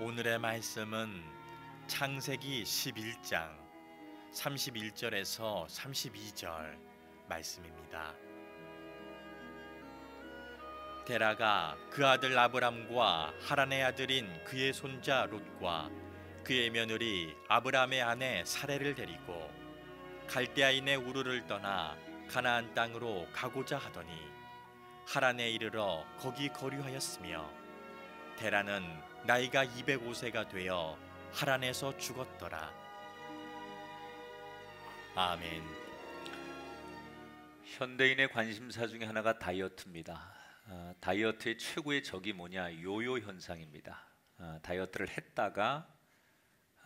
오늘의 말씀은 창세기 11장 31절에서 32절 말씀입니다. 데라가 그 아들 아브람과 하란의 아들인 그의 손자 롯과 그의 며느리 아브라함의 아내 사례를 데리고 갈대아인의 우르를 떠나 가나안 땅으로 가고자 하더니 하란에 이르러 거기 거류하였으며 데라는 나이가 205세가 되어 하란에서 죽었더라. 아멘. 현대인의 관심사 중에 하나가 다이어트입니다. 아, 다이어트의 최고의 적이 뭐냐? 요요 현상입니다. 아, 다이어트를 했다가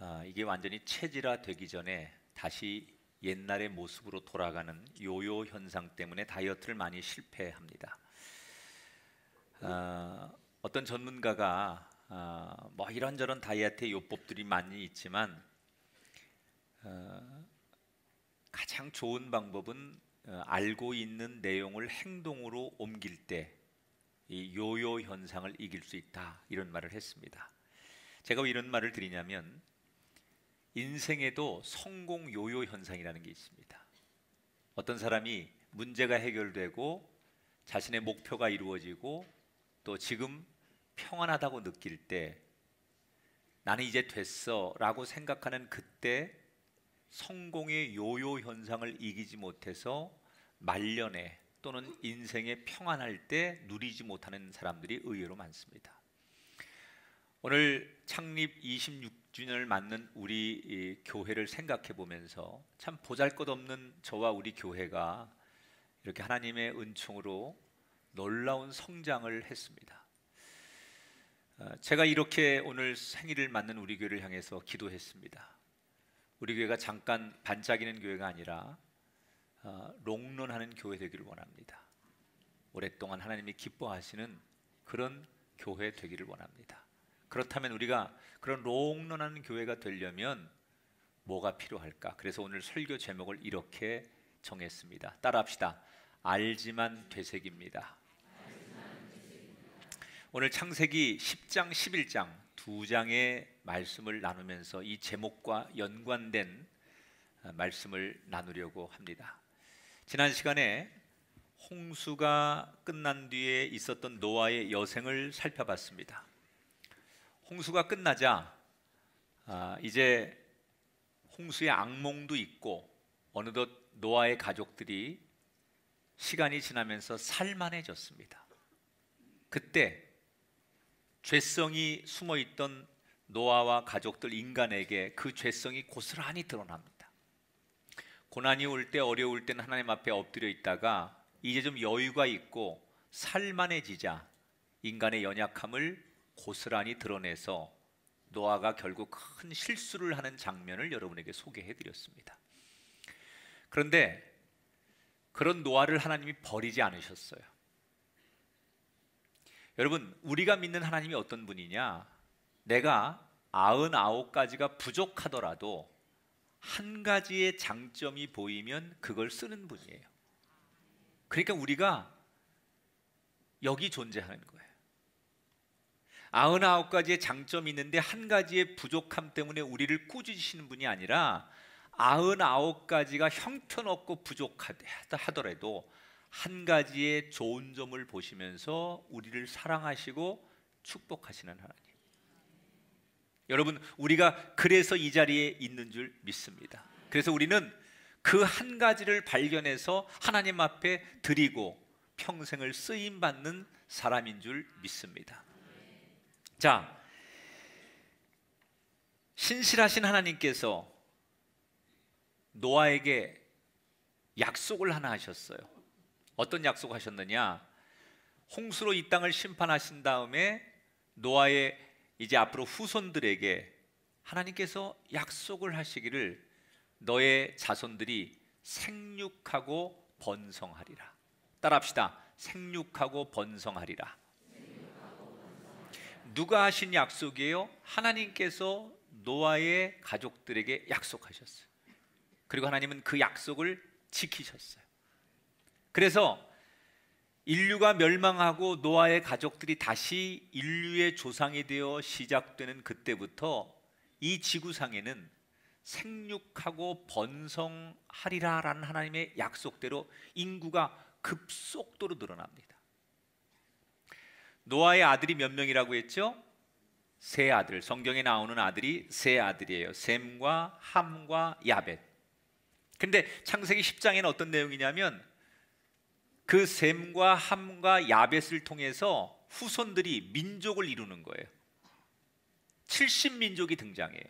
아, 이게 완전히 체질화 되기 전에 다시 옛날의 모습으로 돌아가는 요요 현상 때문에 다이어트를 많이 실패합니다. 아, 어떤 전문가가 아, 뭐 이런저런 다이어트 요법들이 많이 있지만 아, 가장 좋은 방법은 어, 알고 있는 내용을 행동으로 옮길 때 이 요요 현상을 이길 수 있다 이런 말을 했습니다. 제가 왜 이런 말을 드리냐면 인생에도 성공 요요 현상이라는 게 있습니다. 어떤 사람이 문제가 해결되고 자신의 목표가 이루어지고 또 지금 평안하다고 느낄 때 나는 이제 됐어라고 생각하는 그때 성공의 요요 현상을 이기지 못해서 말년에 또는 인생의 평안할 때 누리지 못하는 사람들이 의외로 많습니다. 오늘 창립 주님을 맞는 우리 교회를 생각해 보면서 참 보잘것없는 저와 우리 교회가 이렇게 하나님의 은총으로 놀라운 성장을 했습니다. 어, 제가 이렇게 오늘 생일을 맞는 우리 교회를 향해서 기도했습니다. 우리 교회가 잠깐 반짝이는 교회가 아니라 어, 롱런하는 교회 되기를 원합니다. 오랫동안 하나님이 기뻐하시는 그런 교회 되기를 원합니다. 그렇다면 우리가 그런 롱런하는 교회가 되려면 뭐가 필요할까? 그래서 오늘 설교 제목을 이렇게 정했습니다. 따라합시다. 알지만 되새깁니다. 오늘 창세기 10장 11장 두 장의 말씀을 나누면서 이 제목과 연관된 어, 말씀을 나누려고 합니다. 지난 시간에 홍수가 끝난 뒤에 있었던 노아의 여생을 살펴봤습니다. 홍수가 끝나자 아, 이제 홍수의 악몽도 있고 어느덧 노아의 가족들이 시간이 지나면서 살만해졌습니다. 그때 죄성이 숨어 있던 노아와 가족들 인간에게 그 죄성이 고스란히 드러납니다. 고난이 올 때 어려울 때는 하나님 앞에 엎드려 있다가 이제 좀 여유가 있고 살만해지자 인간의 연약함을 고스란히 드러내서 노아가 결국 큰 실수를 하는 장면을 여러분에게 소개해 드렸습니다. 그런데 그런 노아를 하나님이 버리지 않으셨어요. 여러분, 우리가 믿는 하나님이 어떤 분이냐? 내가 아흔 아홉 가지가 부족하더라도 한 가지의 장점이 보이면 그걸 쓰는 분이에요. 그러니까 우리가 여기 존재하는 거예요. 아흔아홉 가지의 장점이 있는데 한 가지의 부족함 때문에 우리를 꾸짖으시는 분이 아니라 아흔아홉 가지가 형편없고 부족하더라도 한 가지의 좋은 점을 보시면서 우리를 사랑하시고 축복하시는 하나님. 여러분, 우리가 그래서 이 자리에 있는 줄 믿습니다. 그래서 우리는 그 한 가지를 발견해서 하나님 앞에 드리고 평생을 쓰임 받는 사람인 줄 믿습니다. 자, 신실하신 하나님께서 노아에게 약속을 하나 하셨어요. 어떤 약속하셨느냐? 홍수로 이 땅을 심판하신 다음에 노아의 이제 앞으로 후손들에게 하나님께서 약속을 하시기를 너의 자손들이 생육하고 번성하리라. 따라합시다. 생육하고 번성하리라. 누가 하신 약속이에요? 하나님께서 노아의 가족들에게 약속하셨어요. 그리고 하나님은 그 약속을 지키셨어요. 그래서 인류가 멸망하고 노아의 가족들이 다시 인류의 조상이 되어 시작되는 그때부터 이 지구상에는 생육하고 번성하리라라는 하나님의 약속대로 인구가 급속도로 늘어납니다. 노아의 아들이 몇 명이라고 했죠? 세 아들. 성경에 나오는 아들이 세 아들이에요. 셈과 함과 야벳. 근데 창세기 10장에는 어떤 내용이냐면 그 셈과 함과 야벳을 통해서 후손들이 민족을 이루는 거예요. 70민족이 등장해요.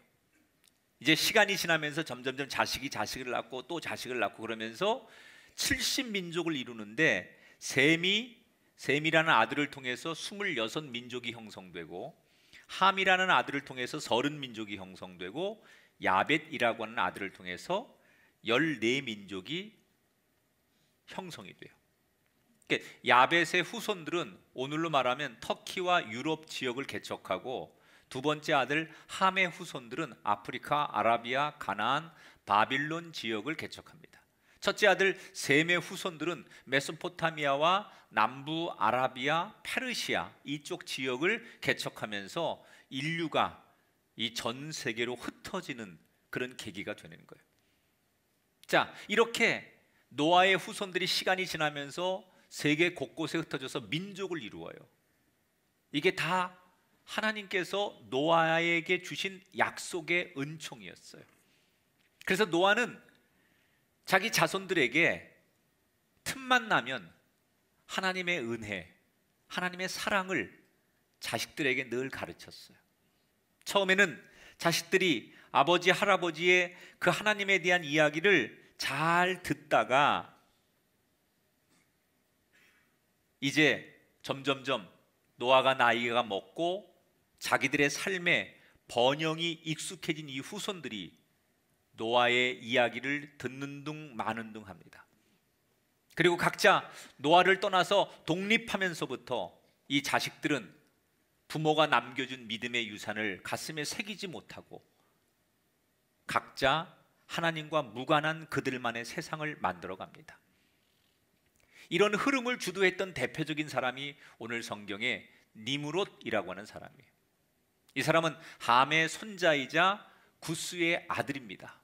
이제 시간이 지나면서 점점점 자식이 자식을 낳고 또 자식을 낳고 그러면서 70민족을 이루는데 셈이 셈이라는 아들을 통해서 26 민족이 형성되고 함이라는 아들을 통해서 30 민족이 형성되고 야벳이라고 하는 아들을 통해서 14 민족이 형성이 돼요. 그러니까 야벳의 후손들은 오늘로 말하면 터키와 유럽 지역을 개척하고 두 번째 아들 함의 후손들은 아프리카, 아라비아, 가나안, 바빌론 지역을 개척합니다. 첫째 아들 셈의 후손들은 메소포타미아와 남부 아라비아, 페르시아 이쪽 지역을 개척하면서 인류가 이 전 세계로 흩어지는 그런 계기가 되는 거예요. 자, 이렇게 노아의 후손들이 시간이 지나면서 세계 곳곳에 흩어져서 민족을 이루어요. 이게 다 하나님께서 노아에게 주신 약속의 은총이었어요. 그래서 노아는 자기 자손들에게 틈만 나면 하나님의 은혜, 하나님의 사랑을 자식들에게 늘 가르쳤어요. 처음에는 자식들이 아버지, 할아버지의 그 하나님에 대한 이야기를 잘 듣다가 이제 점점점 노아가 나이가 먹고 자기들의 삶에 번영이 익숙해진 이 후손들이 노아의 이야기를 듣는 둥 마는 둥 합니다. 그리고 각자 노아를 떠나서 독립하면서부터 이 자식들은 부모가 남겨준 믿음의 유산을 가슴에 새기지 못하고 각자 하나님과 무관한 그들만의 세상을 만들어 갑니다. 이런 흐름을 주도했던 대표적인 사람이 오늘 성경에 니무롯이라고 하는 사람이에요. 이 사람은 함의 손자이자 구스의 아들입니다.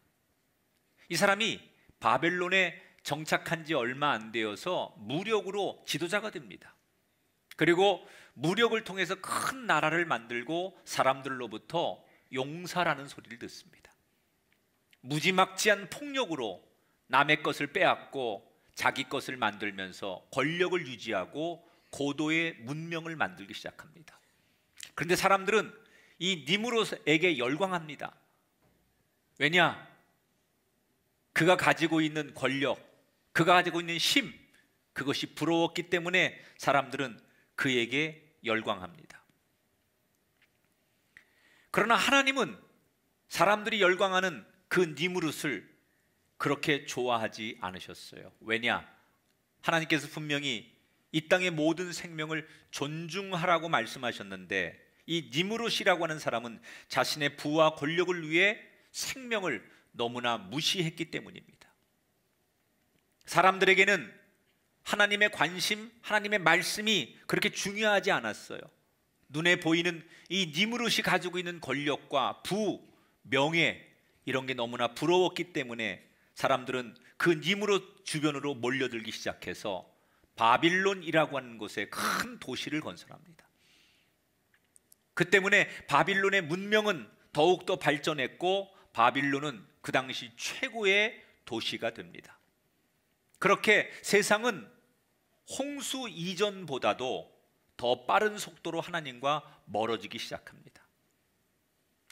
이 사람이 바벨론에 정착한 지 얼마 안 되어서 무력으로 지도자가 됩니다. 그리고 무력을 통해서 큰 나라를 만들고 사람들로부터 용사라는 소리를 듣습니다. 무지막지한 폭력으로 남의 것을 빼앗고 자기 것을 만들면서 권력을 유지하고 고도의 문명을 만들기 시작합니다. 그런데 사람들은 이 니무롯에게 열광합니다. 왜냐? 그가 가지고 있는 권력, 그가 가지고 있는 힘, 그것이 부러웠기 때문에 사람들은 그에게 열광합니다. 그러나 하나님은 사람들이 열광하는 그 니무릇을 그렇게 좋아하지 않으셨어요. 왜냐? 하나님께서 분명히 이 땅의 모든 생명을 존중하라고 말씀하셨는데 이 니무릇이라고 하는 사람은 자신의 부와 권력을 위해 생명을 너무나 무시했기 때문입니다. 사람들에게는 하나님의 관심, 하나님의 말씀이 그렇게 중요하지 않았어요. 눈에 보이는 이 니무릇이 가지고 있는 권력과 부, 명예 이런 게 너무나 부러웠기 때문에 사람들은 그 니무릇 주변으로 몰려들기 시작해서 바빌론이라고 하는 곳에 큰 도시를 건설합니다. 그 때문에 바빌론의 문명은 더욱더 발전했고 바빌론은 그 당시 최고의 도시가 됩니다. 그렇게 세상은 홍수 이전보다도 더 빠른 속도로 하나님과 멀어지기 시작합니다.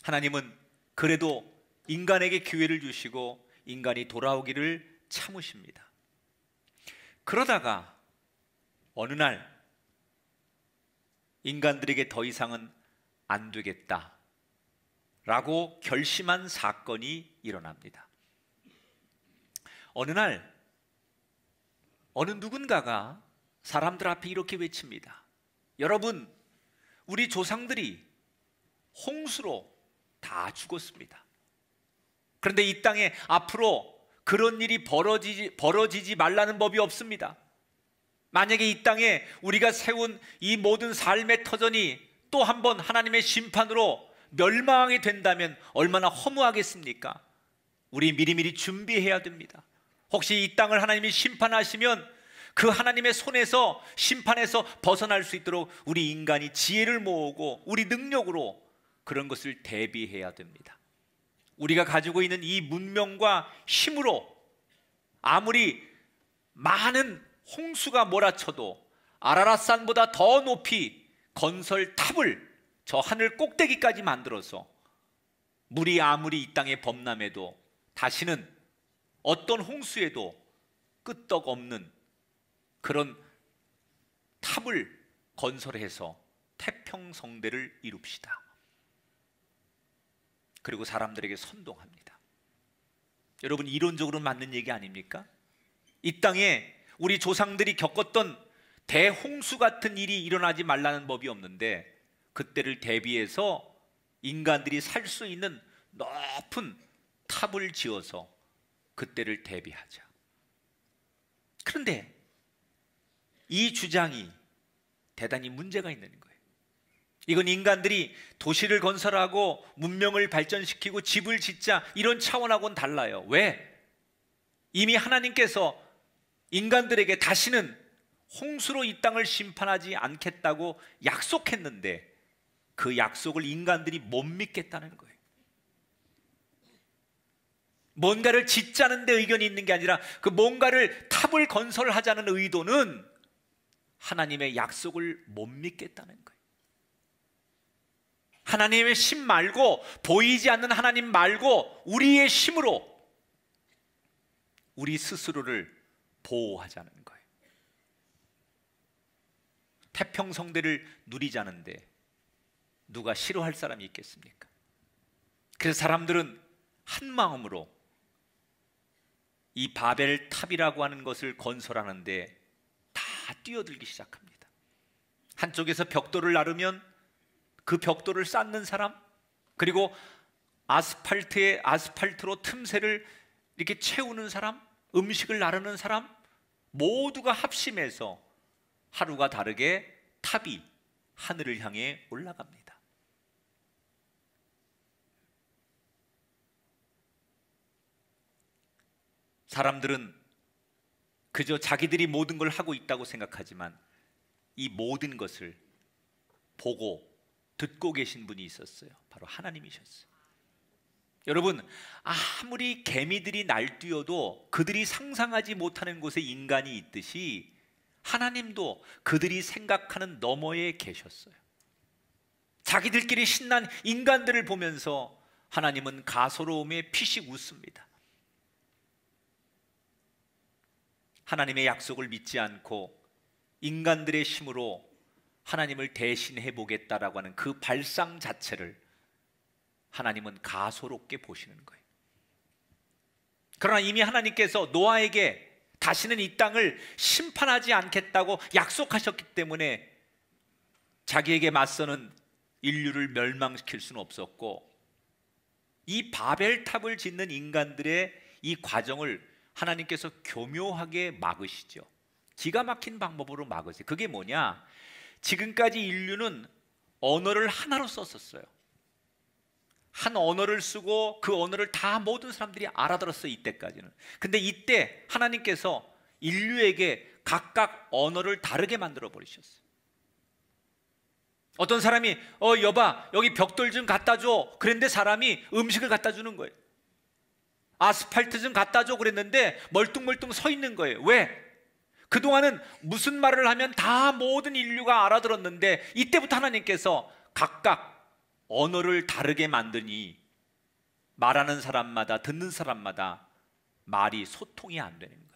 하나님은 그래도 인간에게 기회를 주시고 인간이 돌아오기를 참으십니다. 그러다가 어느 날 인간들에게 더 이상은 안 되겠다 라고 결심한 사건이 일어납니다. 어느 날 어느 누군가가 사람들 앞에 이렇게 외칩니다. 여러분, 우리 조상들이 홍수로 다 죽었습니다. 그런데 이 땅에 앞으로 그런 일이 벌어지지, 벌어지지 말라는 법이 없습니다. 만약에 이 땅에 우리가 세운 이 모든 삶의 터전이 또 한 번 하나님의 심판으로 멸망이 된다면 얼마나 허무하겠습니까? 우리 미리미리 준비해야 됩니다. 혹시 이 땅을 하나님이 심판하시면 그 하나님의 손에서 심판에서 벗어날 수 있도록 우리 인간이 지혜를 모으고 우리 능력으로 그런 것을 대비해야 됩니다. 우리가 가지고 있는 이 문명과 힘으로 아무리 많은 홍수가 몰아쳐도 아라라산보다 더 높이 건설 탑을 저 하늘 꼭대기까지 만들어서 물이 아무리 이 땅에 범람해도 다시는 어떤 홍수에도 끄떡없는 그런 탑을 건설해서 태평성대를 이룹시다. 그리고 사람들에게 선동합니다. 여러분 이론적으로 맞는 얘기 아닙니까? 이 땅에 우리 조상들이 겪었던 대홍수 같은 일이 일어나지 말라는 법이 없는데 그때를 대비해서 인간들이 살 수 있는 높은 탑을 지어서 그때를 대비하자. 그런데 이 주장이 대단히 문제가 있는 거예요. 이건 인간들이 도시를 건설하고 문명을 발전시키고 집을 짓자 이런 차원하고는 달라요. 왜? 이미 하나님께서 인간들에게 다시는 홍수로 이 땅을 심판하지 않겠다고 약속했는데 그 약속을 인간들이 못 믿겠다는 거예요. 뭔가를 짓자는 데 의견이 있는 게 아니라 그 뭔가를 탑을 건설하자는 의도는 하나님의 약속을 못 믿겠다는 거예요. 하나님의 심 말고 보이지 않는 하나님 말고 우리의 힘으로 우리 스스로를 보호하자는 거예요. 태평성대를 누리자는데 누가 싫어할 사람이 있겠습니까? 그래서 사람들은 한 마음으로 이 바벨 탑이라고 하는 것을 건설하는데 다 뛰어들기 시작합니다. 한쪽에서 벽돌을 나르면 그 벽돌을 쌓는 사람 그리고 아스팔트에 아스팔트로 틈새를 이렇게 채우는 사람, 음식을 나르는 사람 모두가 합심해서 하루가 다르게 탑이 하늘을 향해 올라갑니다. 사람들은 그저 자기들이 모든 걸 하고 있다고 생각하지만 이 모든 것을 보고 듣고 계신 분이 있었어요. 바로 하나님이셨어요. 여러분, 아무리 개미들이 날뛰어도 그들이 상상하지 못하는 곳에 인간이 있듯이 하나님도 그들이 생각하는 너머에 계셨어요. 자기들끼리 신난 인간들을 보면서 하나님은 가소로움에 피식 웃습니다. 하나님의 약속을 믿지 않고 인간들의 힘으로 하나님을 대신해 보겠다라고 하는 그 발상 자체를 하나님은 가소롭게 보시는 거예요. 그러나 이미 하나님께서 노아에게 다시는 이 땅을 심판하지 않겠다고 약속하셨기 때문에 자기에게 맞서는 인류를 멸망시킬 수는 없었고 이 바벨탑을 짓는 인간들의 이 과정을 하나님께서 교묘하게 막으시죠. 기가 막힌 방법으로 막으세요. 그게 뭐냐? 지금까지 인류는 언어를 하나로 썼었어요. 한 언어를 쓰고 그 언어를 다 모든 사람들이 알아들었어요. 이때까지는. 근데 이때 하나님께서 인류에게 각각 언어를 다르게 만들어 버리셨어요. 어떤 사람이 어 여봐 여기 벽돌 좀 갖다 줘. 그런데 사람이 음식을 갖다 주는 거예요. 아스팔트 좀 갖다 줘 그랬는데 멀뚱멀뚱 서 있는 거예요. 왜? 그동안은 무슨 말을 하면 다 모든 인류가 알아들었는데 이때부터 하나님께서 각각 언어를 다르게 만드니 말하는 사람마다 듣는 사람마다 말이 소통이 안 되는 거예요.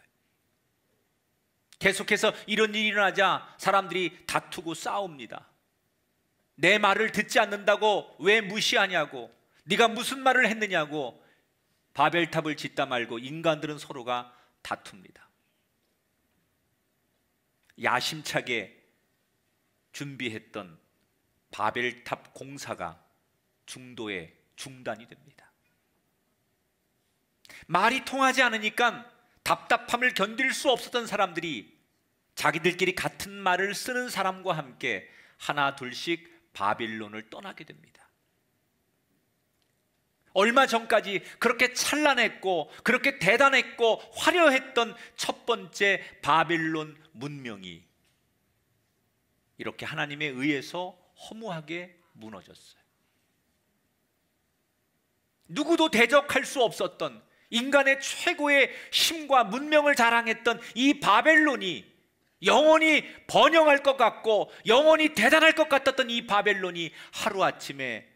계속해서 이런 일이 일어나자 사람들이 다투고 싸웁니다. 내 말을 듣지 않는다고 왜 무시하냐고 네가 무슨 말을 했느냐고 바벨탑을 짓다 말고 인간들은 서로가 다툽니다. 야심차게 준비했던 바벨탑 공사가 중도에 중단이 됩니다. 말이 통하지 않으니까 답답함을 견딜 수 없었던 사람들이 자기들끼리 같은 말을 쓰는 사람과 함께 하나 둘씩 바빌론을 떠나게 됩니다. 얼마 전까지 그렇게 찬란했고 그렇게 대단했고 화려했던 첫 번째 바빌론 문명이 이렇게 하나님에 의해서 허무하게 무너졌어요. 누구도 대적할 수 없었던 인간의 최고의 힘과 문명을 자랑했던 이 바벨론이 영원히 번영할 것 같고 영원히 대단할 것 같았던 이 바벨론이 하루아침에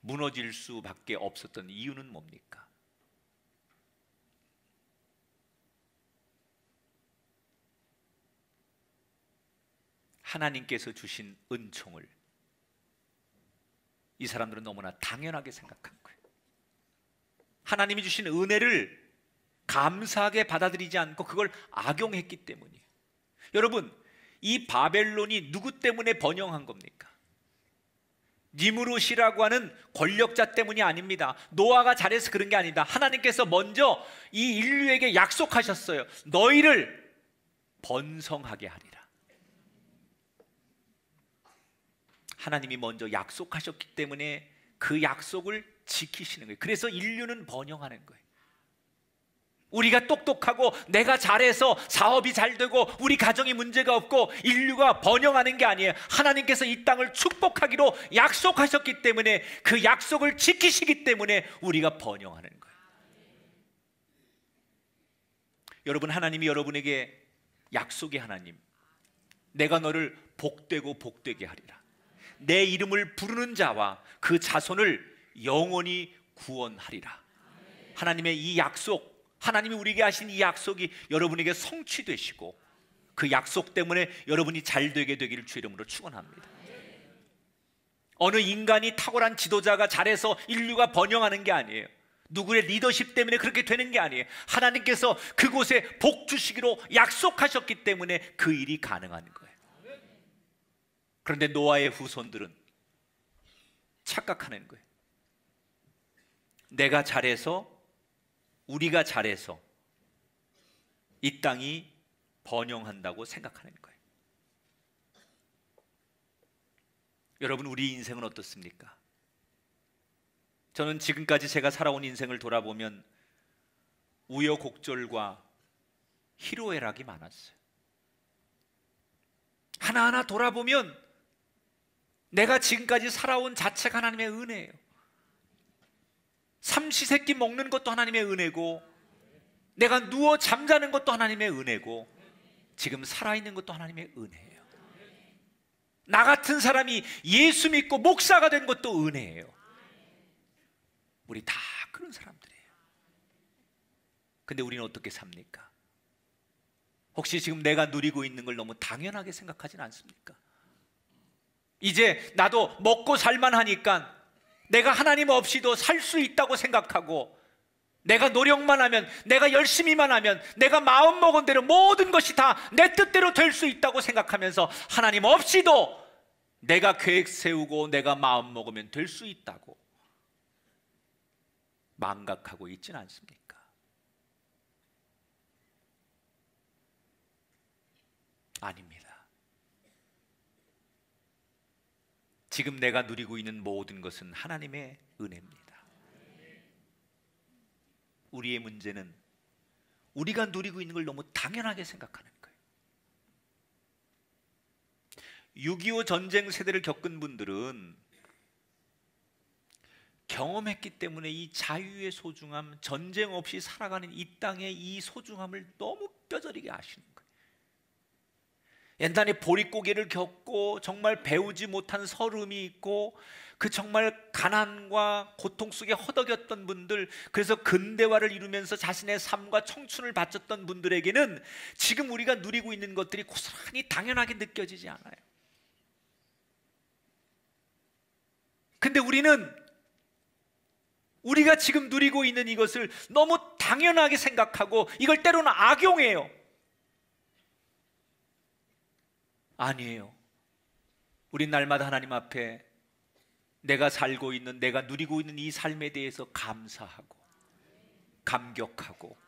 무너질 수밖에 없었던 이유는 뭡니까? 하나님께서 주신 은총을 이 사람들은 너무나 당연하게 생각한 거예요. 하나님이 주신 은혜를 감사하게 받아들이지 않고 그걸 악용했기 때문이에요. 여러분, 이 바벨론이 누구 때문에 번영한 겁니까? 니무롯시라고 하는 권력자 때문이 아닙니다. 노아가 잘해서 그런 게 아니다. 하나님께서 먼저 이 인류에게 약속하셨어요. 너희를 번성하게 하리라. 하나님이 먼저 약속하셨기 때문에 그 약속을 지키시는 거예요. 그래서 인류는 번영하는 거예요. 우리가 똑똑하고 내가 잘해서 사업이 잘 되고 우리 가정이 문제가 없고 인류가 번영하는 게 아니에요. 하나님께서 이 땅을 축복하기로 약속하셨기 때문에 그 약속을 지키시기 때문에 우리가 번영하는 거예요. 여러분 하나님이 여러분에게 약속의 하나님 내가 너를 복되고 복되게 하리라. 내 이름을 부르는 자와 그 자손을 영원히 구원하리라. 하나님의 이 약속 하나님이 우리에게 하신 이 약속이 여러분에게 성취되시고 그 약속 때문에 여러분이 잘 되게 되기를 주 이름으로 축원합니다. 어느 인간이 탁월한 지도자가 잘해서 인류가 번영하는 게 아니에요. 누구의 리더십 때문에 그렇게 되는 게 아니에요. 하나님께서 그곳에 복 주시기로 약속하셨기 때문에 그 일이 가능한 거예요. 그런데 노아의 후손들은 착각하는 거예요. 내가 잘해서 우리가 잘해서 이 땅이 번영한다고 생각하는 거예요. 여러분 우리 인생은 어떻습니까? 저는 지금까지 제가 살아온 인생을 돌아보면 우여곡절과 희로애락이 많았어요. 하나하나 돌아보면 내가 지금까지 살아온 자체가 하나님의 은혜예요. 삼시세끼 먹는 것도 하나님의 은혜고 내가 누워 잠자는 것도 하나님의 은혜고 지금 살아있는 것도 하나님의 은혜예요. 나 같은 사람이 예수 믿고 목사가 된 것도 은혜예요. 우리 다 그런 사람들이에요. 근데 우리는 어떻게 삽니까? 혹시 지금 내가 누리고 있는 걸 너무 당연하게 생각하진 않습니까? 이제 나도 먹고 살만 하니까 내가 하나님 없이도 살 수 있다고 생각하고 내가 노력만 하면 내가 열심히만 하면 내가 마음먹은 대로 모든 것이 다 내 뜻대로 될 수 있다고 생각하면서 하나님 없이도 내가 계획 세우고 내가 마음먹으면 될 수 있다고 망각하고 있진 않습니까? 아닙니다. 지금 내가 누리고 있는 모든 것은 하나님의 은혜입니다. 우리의 문제는 우리가 누리고 있는 걸 너무 당연하게 생각하는 거예요. 6.25 전쟁 세대를 겪은 분들은 경험했기 때문에 이 자유의 소중함, 전쟁 없이 살아가는 이 땅의 이 소중함을 너무 뼈저리게 아시는 옛날에 보릿고개를 겪고 정말 배우지 못한 서름이 있고 그 정말 가난과 고통 속에 허덕였던 분들 그래서 근대화를 이루면서 자신의 삶과 청춘을 바쳤던 분들에게는 지금 우리가 누리고 있는 것들이 고스란히 당연하게 느껴지지 않아요. 근데 우리는 우리가 지금 누리고 있는 이것을 너무 당연하게 생각하고 이걸 때로는 악용해요. 아니에요. 우린 날마다 하나님 앞에 내가 살고 있는, 내가 누리고 있는 이 삶에 대해서 감사하고, 감격하고,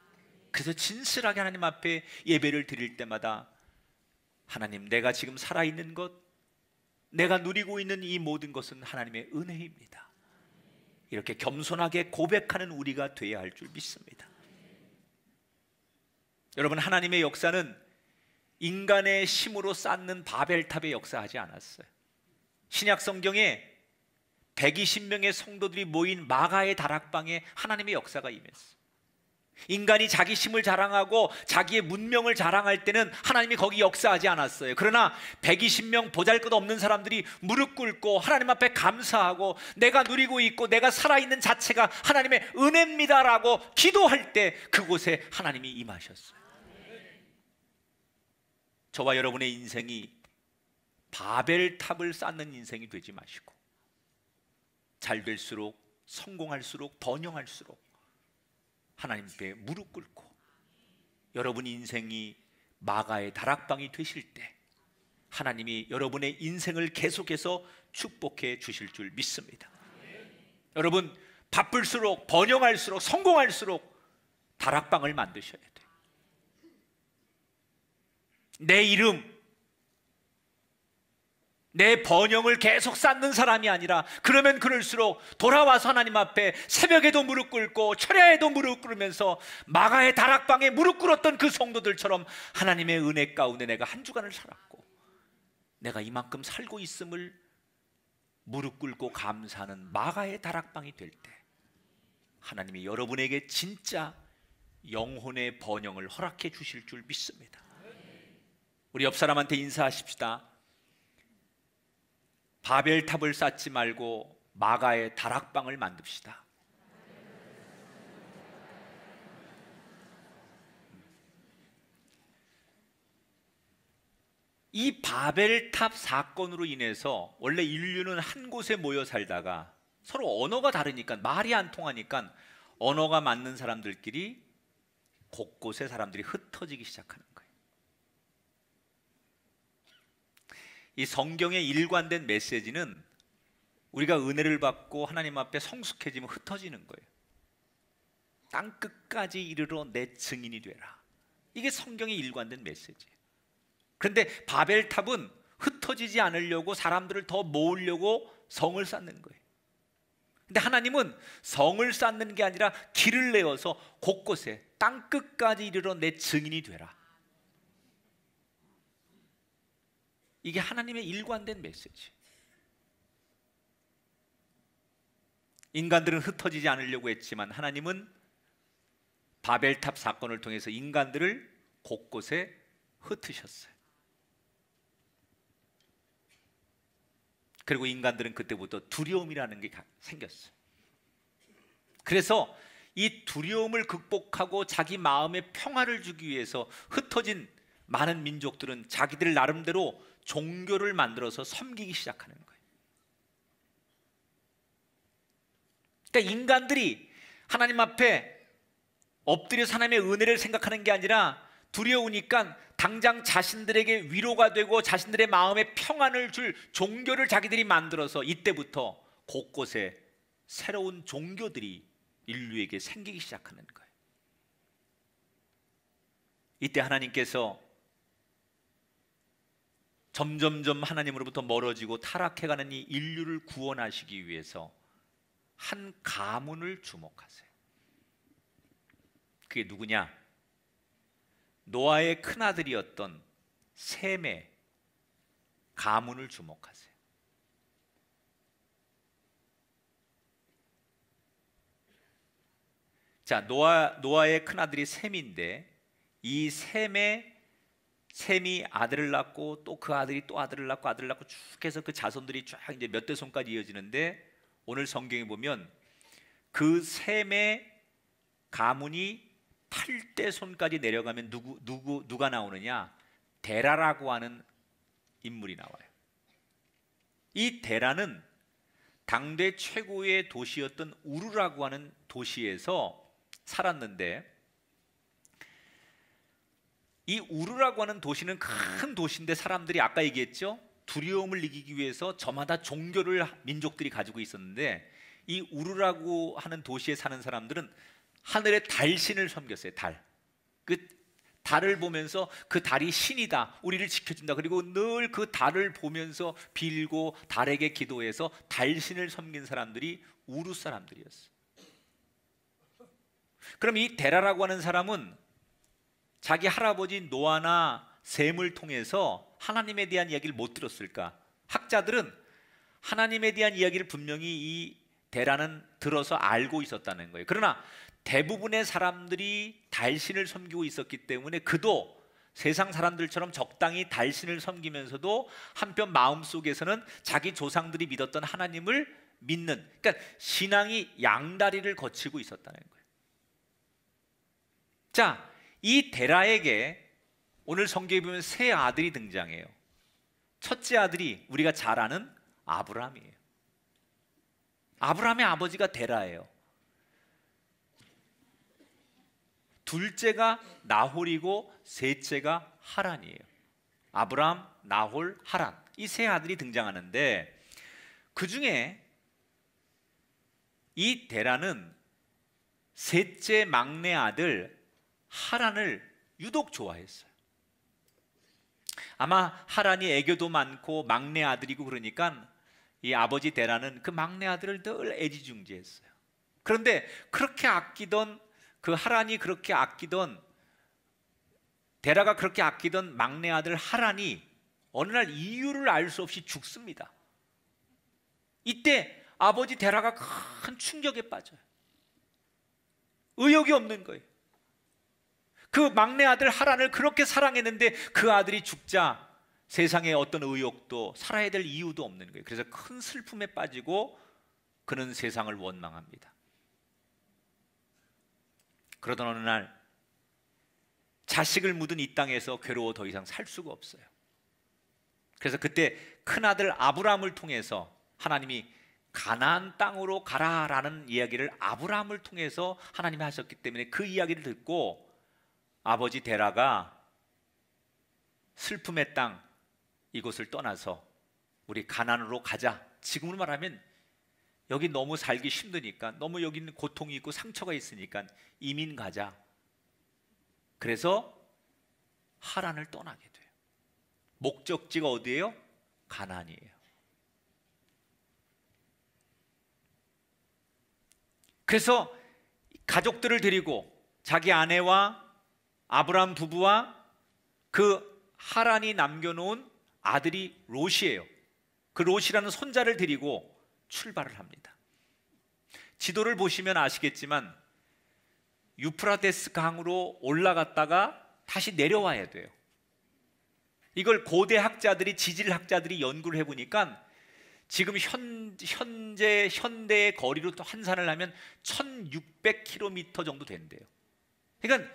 그래서 진실하게 하나님 앞에 예배를 드릴 때마다 하나님, 내가 지금 살아있는 것, 내가 누리고 있는 이 모든 것은 하나님의 은혜입니다. 이렇게 겸손하게 고백하는 우리가 되야할 줄 믿습니다. 여러분, 하나님의 역사는 인간의 힘으로 쌓는 바벨탑에 역사하지 않았어요. 신약 성경에 120명의 성도들이 모인 마가의 다락방에 하나님의 역사가 임했어. 요 인간이 자기 힘을 자랑하고 자기의 문명을 자랑할 때는 하나님이 거기 역사하지 않았어요. 그러나 120명 보잘것없는 사람들이 무릎 꿇고 하나님 앞에 감사하고 내가 누리고 있고 내가 살아있는 자체가 하나님의 은혜입니다라고 기도할 때 그곳에 하나님이 임하셨어요. 저와 여러분의 인생이 바벨탑을 쌓는 인생이 되지 마시고 잘 될수록 성공할수록 번영할수록 하나님께 무릎 꿇고 여러분 인생이 마가의 다락방이 되실 때 하나님이 여러분의 인생을 계속해서 축복해 주실 줄 믿습니다. 여러분 바쁠수록 번영할수록 성공할수록 다락방을 만드셔야 돼요. 내 이름, 내 번영을 계속 쌓는 사람이 아니라 그러면 그럴수록 돌아와서 하나님 앞에 새벽에도 무릎 꿇고 철야에도 무릎 꿇으면서 마가의 다락방에 무릎 꿇었던 그 성도들처럼 하나님의 은혜 가운데 내가 한 주간을 살았고 내가 이만큼 살고 있음을 무릎 꿇고 감사하는 마가의 다락방이 될 때 하나님이 여러분에게 진짜 영혼의 번영을 허락해 주실 줄 믿습니다. 우리 옆 사람한테 인사하십시다. 바벨탑을 쌓지 말고 마가의 다락방을 만듭시다. 이 바벨탑 사건으로 인해서 원래 인류는 한 곳에 모여 살다가 서로 언어가 다르니까 말이 안 통하니까 언어가 맞는 사람들끼리 곳곳에 사람들이 흩어지기 시작하는 이성경에 일관된 메시지는 우리가 은혜를 받고 하나님 앞에 성숙해지면 흩어지는 거예요. 땅 끝까지 이르러 내 증인이 되라. 이게 성경의 일관된 메시지예요. 그런데 바벨탑은 흩어지지 않으려고 사람들을 더 모으려고 성을 쌓는 거예요. 근데 하나님은 성을 쌓는 게 아니라 길을 내어서 곳곳에 땅 끝까지 이르러 내 증인이 되라. 이게 하나님의 일관된 메시지. 인간들은 흩어지지 않으려고 했지만 하나님은 바벨탑 사건을 통해서 인간들을 곳곳에 흩으셨어요. 그리고 인간들은 그때부터 두려움이라는 게 생겼어요. 그래서 이 두려움을 극복하고 자기 마음에 평화를 주기 위해서 흩어진 많은 민족들은 자기들 나름대로 종교를 만들어서 섬기기 시작하는 거예요. 그러니까 인간들이 하나님 앞에 엎드려 하나님의 은혜를 생각하는 게 아니라 두려우니까 당장 자신들에게 위로가 되고 자신들의 마음에 평안을 줄 종교를 자기들이 만들어서 이때부터 곳곳에 새로운 종교들이 인류에게 생기기 시작하는 거예요. 이때 하나님께서 점점점 하나님으로부터 멀어지고 타락해가는 이 인류를 구원하시기 위해서 한 가문을 주목하세요. 그게 누구냐? 노아의 큰아들이었던 셈의 가문을 주목하세요. 자, 노아, 노아의 큰아들이 셈인데 이 셈의 셈이 아들을 낳고 또 그 아들이 또 아들을 낳고 아들을 낳고 쭉 해서 그 자손들이 쫙 이제 몇대 손까지 이어지는데 오늘 성경에 보면 그 셈의 가문이 8대 손까지 내려가면 누구 누구 누가 나오느냐? 데라라고 하는 인물이 나와요. 이 데라는 당대 최고의 도시였던 우르라고 하는 도시에서 살았는데 이 우르라고 하는 도시는 큰 도시인데 사람들이 아까 얘기했죠. 두려움을 이기기 위해서 저마다 종교를 민족들이 가지고 있었는데 이 우르라고 하는 도시에 사는 사람들은 하늘의 달 신을 섬겼어요. 달. 그 달을 보면서 그 달이 신이다. 우리를 지켜준다. 그리고 늘 그 달을 보면서 빌고 달에게 기도해서 달신을 섬긴 사람들이 우루 사람들이었어. 요 그럼 이 데라라고 하는 사람은 자기 할아버지 노아나 샘을 통해서 하나님에 대한 이야기를 못 들었을까? 학자들은 하나님에 대한 이야기를 분명히 이 대라는 들어서 알고 있었다는 거예요. 그러나 대부분의 사람들이 달신을 섬기고 있었기 때문에 그도 세상 사람들처럼 적당히 달신을 섬기면서도 한편 마음속에서는 자기 조상들이 믿었던 하나님을 믿는 그러니까 신앙이 양다리를 거치고 있었다는 거예요. 자, 이 데라에게 오늘 성경에 보면 세 아들이 등장해요. 첫째 아들이 우리가 잘 아는 아브라함이에요. 아브라함의 아버지가 데라예요. 둘째가 나홀이고 셋째가 하란이에요. 아브라함, 나홀, 하란 이 세 아들이 등장하는데 그 중에 이 데라는 셋째 막내 아들 하란을 유독 좋아했어요. 아마 하란이 애교도 많고 막내 아들이고 그러니까 이 아버지 대라는 그 막내 아들을 늘 애지중지했어요. 그런데 그렇게 아끼던 그 하란이 그렇게 아끼던 데라가 그렇게 아끼던 막내 아들 하란이 어느 날 이유를 알 수 없이 죽습니다. 이때 아버지 데라가 큰 충격에 빠져요. 의욕이 없는 거예요. 그 막내 아들 하란을 그렇게 사랑했는데 그 아들이 죽자 세상에 어떤 의욕도 살아야 될 이유도 없는 거예요. 그래서 큰 슬픔에 빠지고 그는 세상을 원망합니다. 그러던 어느 날 자식을 묻은 이 땅에서 괴로워 더 이상 살 수가 없어요. 그래서 그때 큰아들 아브람을 통해서 하나님이 가나안 땅으로 가라라는 이야기를 아브라함을 통해서 하나님이 하셨기 때문에 그 이야기를 듣고 아버지 데라가 슬픔의 땅 이곳을 떠나서 우리 가난으로 가자. 지금으로 말하면 여기 너무 살기 힘드니까 너무 여기는 고통이 있고 상처가 있으니까 이민 가자. 그래서 하란을 떠나게 돼요. 목적지가 어디예요? 가난이에요. 그래서 가족들을 데리고 자기 아내와 아브람 부부와 그 하란이 남겨놓은 아들이 롯이에요. 그 롯이라는 손자를 데리고 출발을 합니다. 지도를 보시면 아시겠지만 유프라데스 강으로 올라갔다가 다시 내려와야 돼요. 이걸 고대 학자들이 지질 학자들이 연구를 해보니까 지금 현, 현재 현대의 거리로 또 환산을 하면 1600km 정도 된대요. 그러니까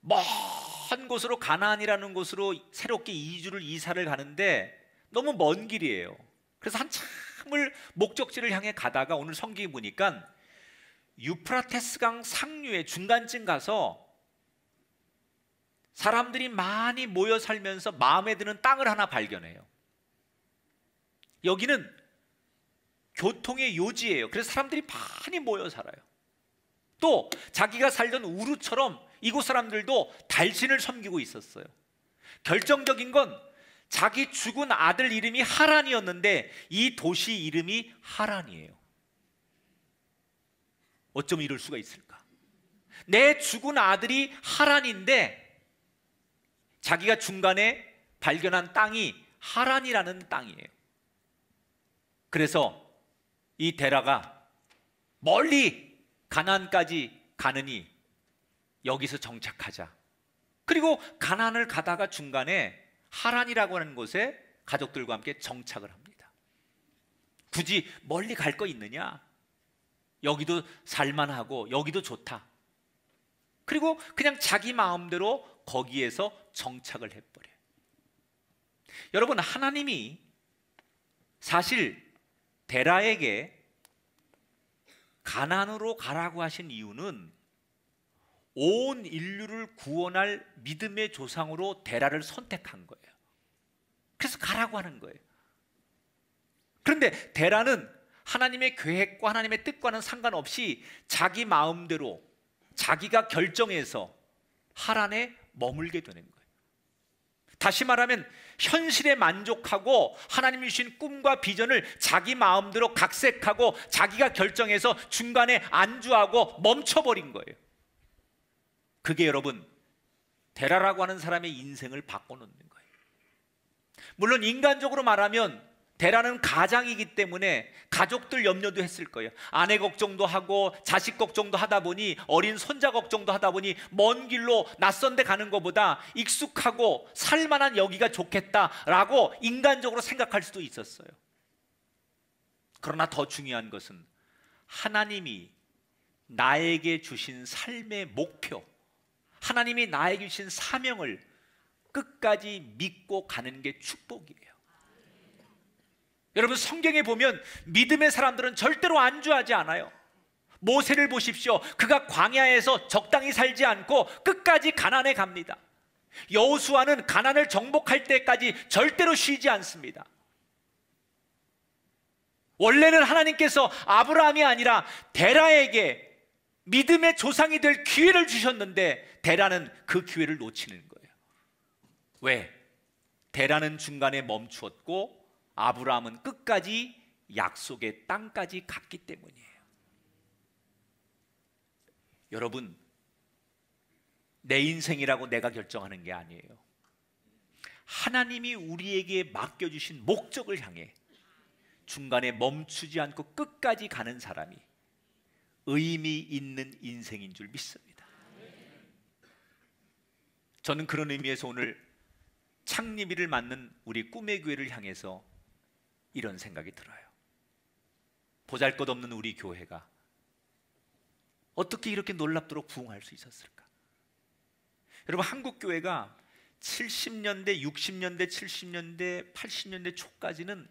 먼 곳으로 가나안이라는 곳으로 새롭게 이주를 이사를 가는데 너무 먼 길이에요. 그래서 한참을 목적지를 향해 가다가 오늘 성경에 보니까 유프라테스강 상류의 중간쯤 가서 사람들이 많이 모여 살면서 마음에 드는 땅을 하나 발견해요. 여기는 교통의 요지예요. 그래서 사람들이 많이 모여 살아요. 또 자기가 살던 우루처럼 이곳 사람들도 달신을 섬기고 있었어요. 결정적인 건 자기 죽은 아들 이름이 하란이었는데 이 도시 이름이 하란이에요. 어쩜 이럴 수가 있을까? 내 죽은 아들이 하란인데 자기가 중간에 발견한 땅이 하란이라는 땅이에요. 그래서 이 데라가 멀리 가난까지 가느니 여기서 정착하자. 그리고 가난을 가다가 중간에 하란이라고 하는 곳에 가족들과 함께 정착을 합니다. 굳이 멀리 갈 거 있느냐? 여기도 살만하고 여기도 좋다. 그리고 그냥 자기 마음대로 거기에서 정착을 해버려요. 여러분, 하나님이 사실 데라에게 가난으로 가라고 하신 이유는 온 인류를 구원할 믿음의 조상으로 대라를 선택한 거예요. 그래서 가라고 하는 거예요. 그런데 데라는 하나님의 계획과 하나님의 뜻과는 상관없이 자기 마음대로 자기가 결정해서 하란에 머물게 되는 거예요. 다시 말하면 현실에 만족하고 하나님이 주신 꿈과 비전을 자기 마음대로 각색하고 자기가 결정해서 중간에 안주하고 멈춰버린 거예요. 그게 여러분 데라라고 하는 사람의 인생을 바꿔놓는 거예요. 물론 인간적으로 말하면 대라는 가장이기 때문에 가족들 염려도 했을 거예요. 아내 걱정도 하고 자식 걱정도 하다 보니 어린 손자 걱정도 하다 보니 먼 길로 낯선 데 가는 것보다 익숙하고 살만한 여기가 좋겠다라고 인간적으로 생각할 수도 있었어요. 그러나 더 중요한 것은 하나님이 나에게 주신 삶의 목표, 하나님이 나에게 주신 사명을 끝까지 믿고 가는 게 축복이에요. 여러분 성경에 보면 믿음의 사람들은 절대로 안주하지 않아요. 모세를 보십시오. 그가 광야에서 적당히 살지 않고 끝까지 가난에 갑니다. 여호수아는 가난을 정복할 때까지 절대로 쉬지 않습니다. 원래는 하나님께서 아브라함이 아니라 데라에게 믿음의 조상이 될 기회를 주셨는데 대라는 그 기회를 놓치는 거예요. 왜? 대라는 중간에 멈추었고 아브라함은 끝까지 약속의 땅까지 갔기 때문이에요. 여러분, 내 인생이라고 내가 결정하는 게 아니에요. 하나님이 우리에게 맡겨주신 목적을 향해 중간에 멈추지 않고 끝까지 가는 사람이 의미 있는 인생인 줄 믿습니다. 저는 그런 의미에서 오늘 창립일을 맞는 우리 꿈의 교회를 향해서 이런 생각이 들어요. 보잘 것 없는 우리 교회가 어떻게 이렇게 놀랍도록 부흥할 수 있었을까? 여러분, 한국교회가 70년대, 60년대, 70년대, 80년대 초까지는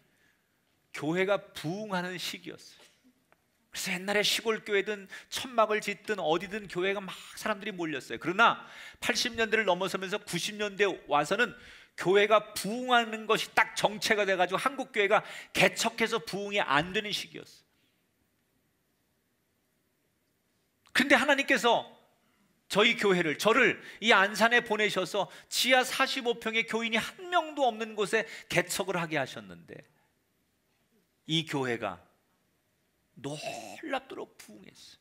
교회가 부흥하는 시기였어요. 그래서 옛날에 시골 교회든 천막을 짓든 어디든 교회가 막 사람들이 몰렸어요. 그러나 80년대를 넘어서면서 90년대 와서는 교회가 부흥하는 것이 딱 정체가 돼가지고 한국 교회가 개척해서 부흥이 안 되는 시기였어요. 근데 하나님께서 저희 교회를 저를 이 안산에 보내셔서 지하 45평의 교인이 한 명도 없는 곳에 개척을 하게 하셨는데 이 교회가 놀랍도록 부흥했어.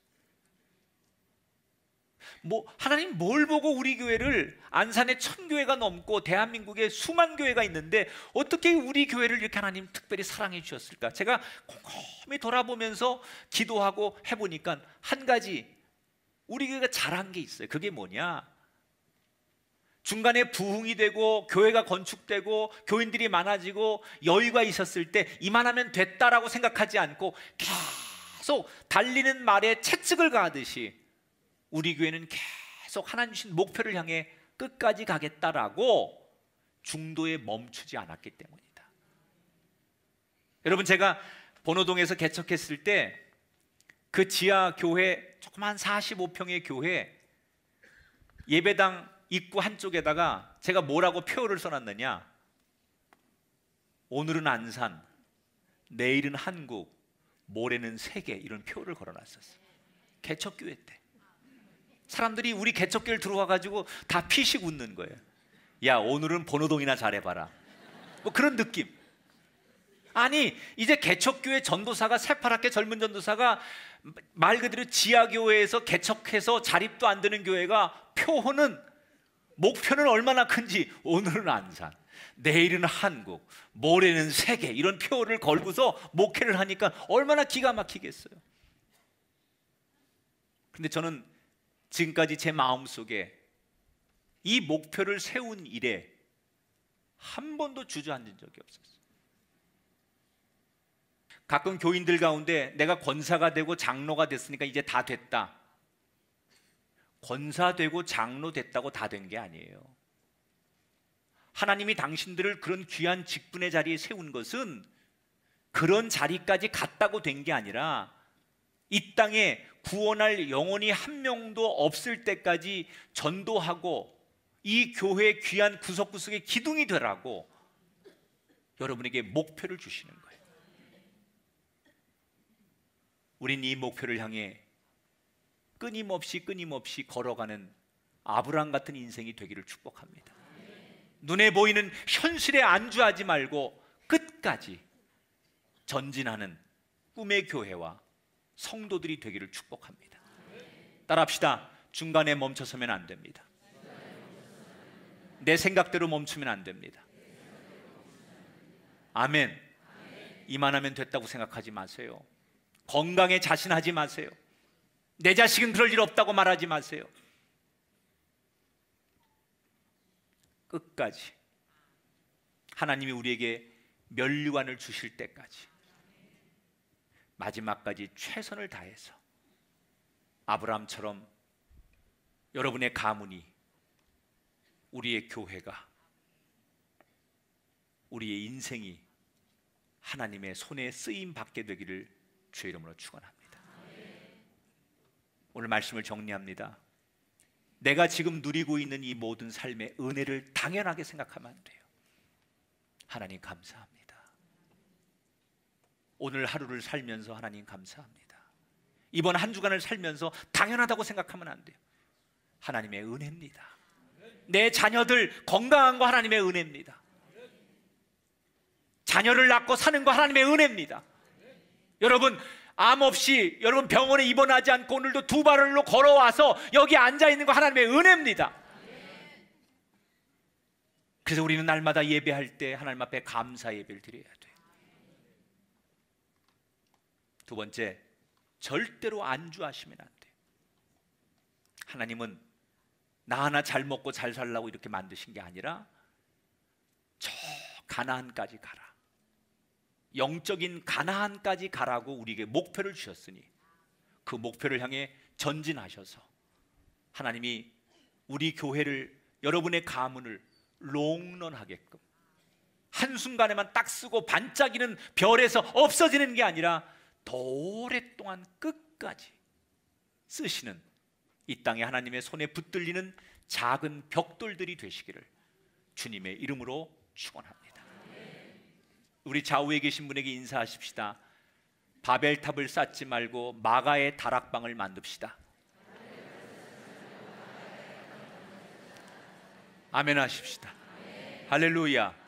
뭐 하나님 뭘 보고 우리 교회를 안산에 천 교회가 넘고 대한민국에 수만 교회가 있는데 어떻게 우리 교회를 이렇게 하나님 특별히 사랑해 주셨을까? 제가 곰곰이 돌아보면서 기도하고 해보니까 한 가지 우리 교회가 잘한 게 있어요. 그게 뭐냐? 중간에 부흥이 되고 교회가 건축되고 교인들이 많아지고 여유가 있었을 때 이만하면 됐다라고 생각하지 않고 계속 계속 달리는 말에 채찍을 가하듯이 우리 교회는 계속 하나님 주신 목표를 향해 끝까지 가겠다라고 중도에 멈추지 않았기 때문이다. 여러분 제가 번호동에서 개척했을 때 그 지하 교회 조그만 45평의 교회 예배당 입구 한쪽에다가 제가 뭐라고 표를 써놨느냐 오늘은 안산, 내일은 한국, 모래는 세계 이런 표를 걸어놨었어. 개척교회 때 사람들이 우리 개척교회를 들어와 가지고 다 피식 웃는 거예요. 야 오늘은 번호동이나 잘해봐라. 뭐 그런 느낌. 아니 이제 개척교회 전도사가 새파랗게 젊은 전도사가 말 그대로 지하교회에서 개척해서 자립도 안 되는 교회가 표호는 목표는 얼마나 큰지 오늘은 안산. 내일은 한국, 모레는 세계 이런 표를 걸고서 목회를 하니까 얼마나 기가 막히겠어요. 근데 저는 지금까지 제 마음속에 이 목표를 세운 일에 한 번도 주저앉은 적이 없었어요. 가끔 교인들 가운데 내가 권사가 되고 장로가 됐으니까 이제 다 됐다. 권사되고 장로 됐다고 다 된 게 아니에요. 하나님이 당신들을 그런 귀한 직분의 자리에 세운 것은 그런 자리까지 갔다고 된 게 아니라 이 땅에 구원할 영혼이 한 명도 없을 때까지 전도하고 이 교회의 귀한 구석구석의 기둥이 되라고 여러분에게 목표를 주시는 거예요. 우린 이 목표를 향해 끊임없이 끊임없이 걸어가는 아브라함 같은 인생이 되기를 축복합니다. 눈에 보이는 현실에 안주하지 말고 끝까지 전진하는 꿈의 교회와 성도들이 되기를 축복합니다. 따라합시다. 중간에 멈춰서면 안 됩니다. 내 생각대로 멈추면 안 됩니다. 아멘. 이만하면 됐다고 생각하지 마세요. 건강에 자신하지 마세요. 내 자식은 그럴 일 없다고 말하지 마세요. 끝까지 하나님이 우리에게 면류관을 주실 때까지 마지막까지 최선을 다해서 아브라함처럼 여러분의 가문이 우리의 교회가 우리의 인생이 하나님의 손에 쓰임 받게 되기를 주의 이름으로 축원합니다. 오늘 말씀을 정리합니다. 내가 지금 누리고 있는 이 모든 삶의 은혜를 당연하게 생각하면 안 돼요. 하나님 감사합니다. 오늘 하루를 살면서 하나님 감사합니다. 이번 한 주간을 살면서 당연하다고 생각하면 안 돼요. 하나님의 은혜입니다. 내 자녀들 건강한 거 하나님의 은혜입니다. 자녀를 낳고 사는 거 하나님의 은혜입니다. 여러분 암 없이 여러분 병원에 입원하지 않고 오늘도 두 발로 걸어와서 여기 앉아 있는 거 하나님의 은혜입니다. 그래서 우리는 날마다 예배할 때 하나님 앞에 감사 예배를 드려야 돼요. 두 번째, 절대로 안주하시면 안 돼요. 하나님은 나 하나 잘 먹고 잘 살라고 이렇게 만드신 게 아니라 저 가나안까지 가라. 영적인 가나안까지 가라고 우리에게 목표를 주셨으니 그 목표를 향해 전진하셔서 하나님이 우리 교회를 여러분의 가문을 롱런하게끔 한순간에만 딱 쓰고 반짝이는 별에서 없어지는 게 아니라 더 오랫동안 끝까지 쓰시는 이 땅에 하나님의 손에 붙들리는 작은 벽돌들이 되시기를 주님의 이름으로 축원합니다. 우리 좌우에 계신 분에게 인사하십시다. 바벨탑을 쌓지 말고 마가의 다락방을 만듭시다. 아멘 하십시다. 할렐루야.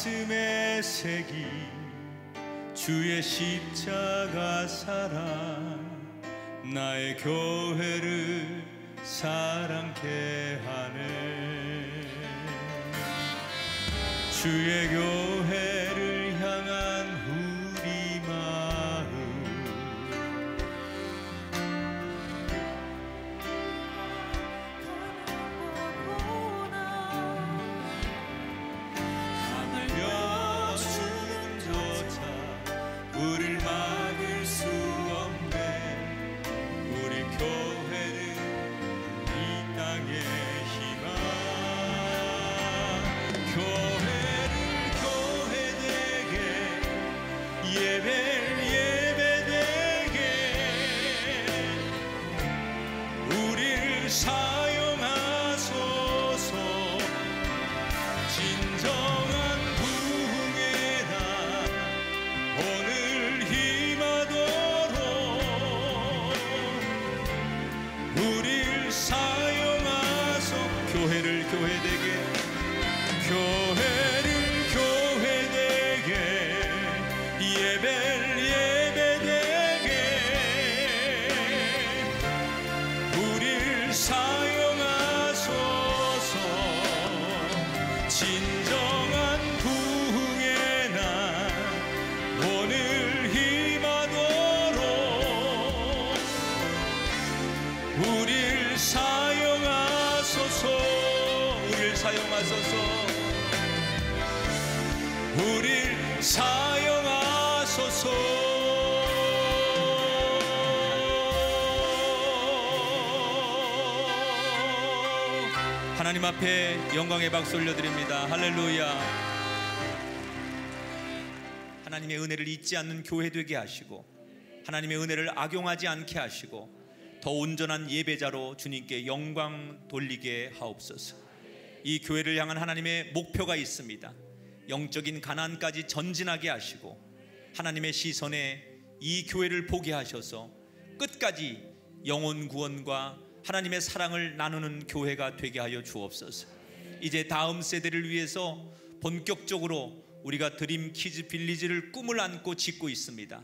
가슴의 색이 주의 십자가 사랑 나의 교회를 사랑케 하네 주의 교회 앞에 영광의 박수 올려드립니다. 할렐루야. 하나님의 은혜를 잊지 않는 교회 되게 하시고 하나님의 은혜를 악용하지 않게 하시고 더 온전한 예배자로 주님께 영광 돌리게 하옵소서. 이 교회를 향한 하나님의 목표가 있습니다. 영적인 가난까지 전진하게 하시고 하나님의 시선에 이 교회를 보게 하셔서 끝까지 영혼 구원과 하나님의 사랑을 나누는 교회가 되게 하여 주옵소서. 이제 다음 세대를 위해서 본격적으로 우리가 드림 키즈 빌리지를 꿈을 안고 짓고 있습니다.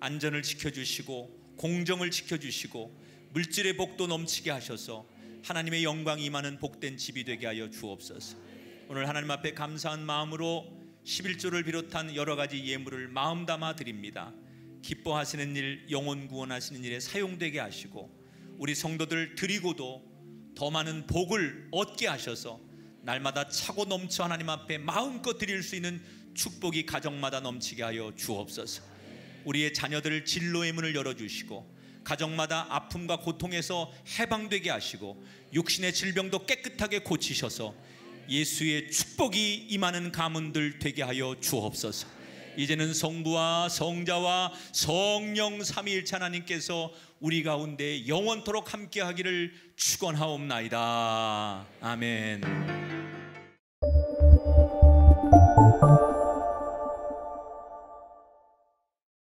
안전을 지켜주시고 공정을 지켜주시고 물질의 복도 넘치게 하셔서 하나님의 영광이 많은 복된 집이 되게 하여 주옵소서. 오늘 하나님 앞에 감사한 마음으로 11조를 비롯한 여러 가지 예물을 마음 담아 드립니다. 기뻐하시는 일, 영혼 구원하시는 일에 사용되게 하시고 우리 성도들 드리고도 더 많은 복을 얻게 하셔서 날마다 차고 넘쳐 하나님 앞에 마음껏 드릴 수 있는 축복이 가정마다 넘치게 하여 주옵소서. 우리의 자녀들 진로의 문을 열어주시고 가정마다 아픔과 고통에서 해방되게 하시고 육신의 질병도 깨끗하게 고치셔서 예수의 축복이 임하는 가문들 되게 하여 주옵소서. 이제는 성부와 성자와 성령 삼위일체 하나님께서 우리 가운데 영원토록 함께하기를 축원하옵나이다. 아멘.